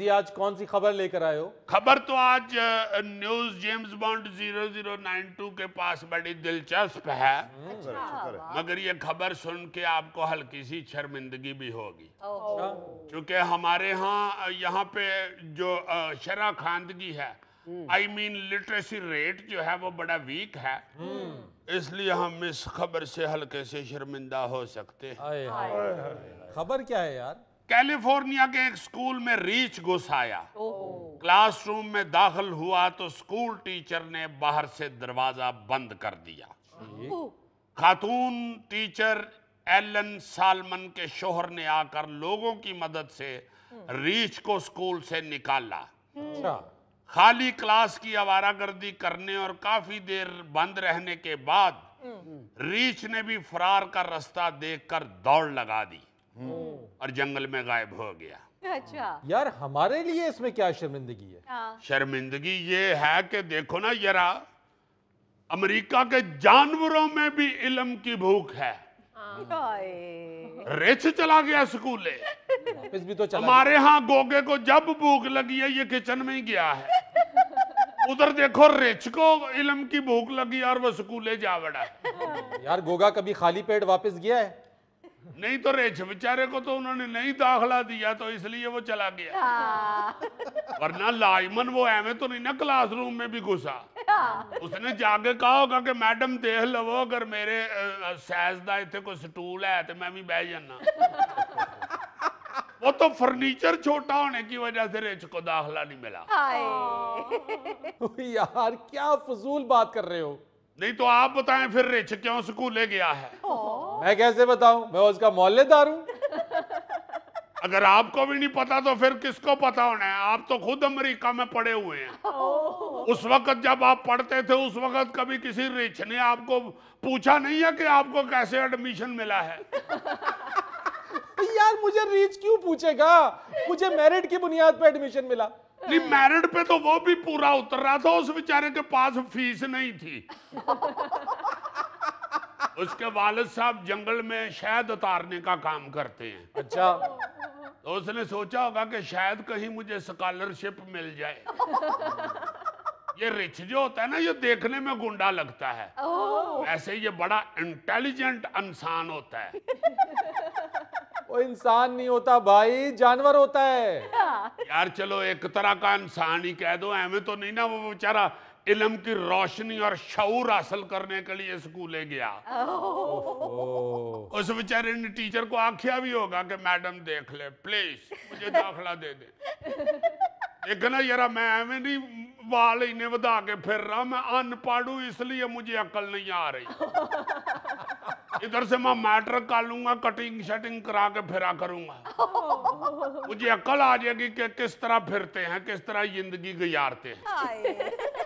जी आज कौन सी खबर लेकर आए हो खबर तो आज न्यूज जेम्स बॉन्ड 0092 के पास बड़ी दिलचस्प है अच्छा।, अच्छा मगर ये खबर सुन के आपको हल्की सी शर्मिंदगी भी होगी अच्छा। क्योंकि हमारे यहाँ यहाँ पे जो शरा खानदगी है आई मीन लिटरेसी रेट जो है वो बड़ा वीक है हम्म। इसलिए हम इस खबर से हल्के से शर्मिंदा हो सकते हैं खबर क्या है यार कैलिफोर्निया के एक स्कूल में रीच घुस आया क्लासरूम में दाखिल हुआ तो स्कूल टीचर ने बाहर से दरवाजा बंद कर दिया खातून टीचर एलन सालमन के शोहर ने आकर लोगों की मदद से हम्म। रीच को स्कूल से निकाला हम्म। अच्छा। खाली क्लास की आवारागर्दी करने और काफी देर बंद रहने के बाद हम्म। रीच ने भी फरार का रास्ता देखकर दौड़ लगा दी और जंगल में गायब हो गया अच्छा यार हमारे लिए इसमें क्या शर्मिंदगी है हाँ। शर्मिंदगी ये है कि देखो ना जरा अमेरिका के जानवरों में भी इलम की भूख है रेच चला गया स्कूल भी तो चला हमारे यहाँ गोगे को जब भूख लगी है ये किचन में ही गया है उधर देखो रेच को इलम की भूख लगी और वो स्कूले जा बड़ा यार गोगा कभी खाली पेट वापस गया है नहीं तो रेच बेचारे को तो उन्होंने नहीं दाखला दिया तो इसलिए वो चला गया हाँ। वरना लाइमन वो एवं तो नहीं ना क्लासरूम में भी घुसा हाँ। उसने जाके कहा होगा कि मैडम देख लवो अगर मेरे साइज का इतने कोई स्टूल है तो मैं भी बह जाना वो तो फर्नीचर छोटा होने की वजह से रेच को दाखला नहीं मिला हाँ। यार क्या फजूल बात कर रहे हो नहीं तो आप बताएं फिर रिछ क्यों स्कूल ले गया है मैं कैसे बताऊं मैं उसका मोहल्लेदार हूं अगर आपको भी नहीं पता तो फिर किसको पता होना है आप तो खुद अमेरिका में पढ़े हुए हैं उस वक्त जब आप पढ़ते थे उस वक्त कभी किसी रिच ने आपको पूछा नहीं है कि आपको कैसे एडमिशन मिला है यार मुझे रिच क्यों पूछेगा मुझे मेरिट की बुनियाद पर एडमिशन मिला नहीं मैरिट पे तो वो भी पूरा उतर रहा था उस बेचारे के पास फीस नहीं थी उसके वालिद साहब जंगल में शहद उतारने का काम करते हैं अच्छा तो उसने सोचा होगा कि शायद कहीं मुझे स्कॉलरशिप मिल जाए ये रिच जो होता है ना ये देखने में गुंडा लगता है वैसे ये बड़ा इंटेलिजेंट इंसान होता है वो इंसान नहीं होता भाई जानवर होता है यार चलो एक तरह का इंसान ही कह दो हमें तो नहीं ना वो बेचारा इलम की रोशनी और शऊर हासिल करने के लिए स्कूले गया उस बेचारे ने टीचर को आख्या भी होगा कि मैडम देख ले प्लीज मुझे दाखला दे दे लेकिन यार मैं एवं नहीं वाल इन्हें बधा के फिर रहा मैं अनपढ़ इसलिए मुझे अकल नहीं आ रही इधर से मैं मैटर कर लूंगा कटिंग शटिंग करा के फिरा करूंगा मुझे अकल आ जाएगी कि किस तरह फिरते हैं किस तरह जिंदगी गुजारते हैं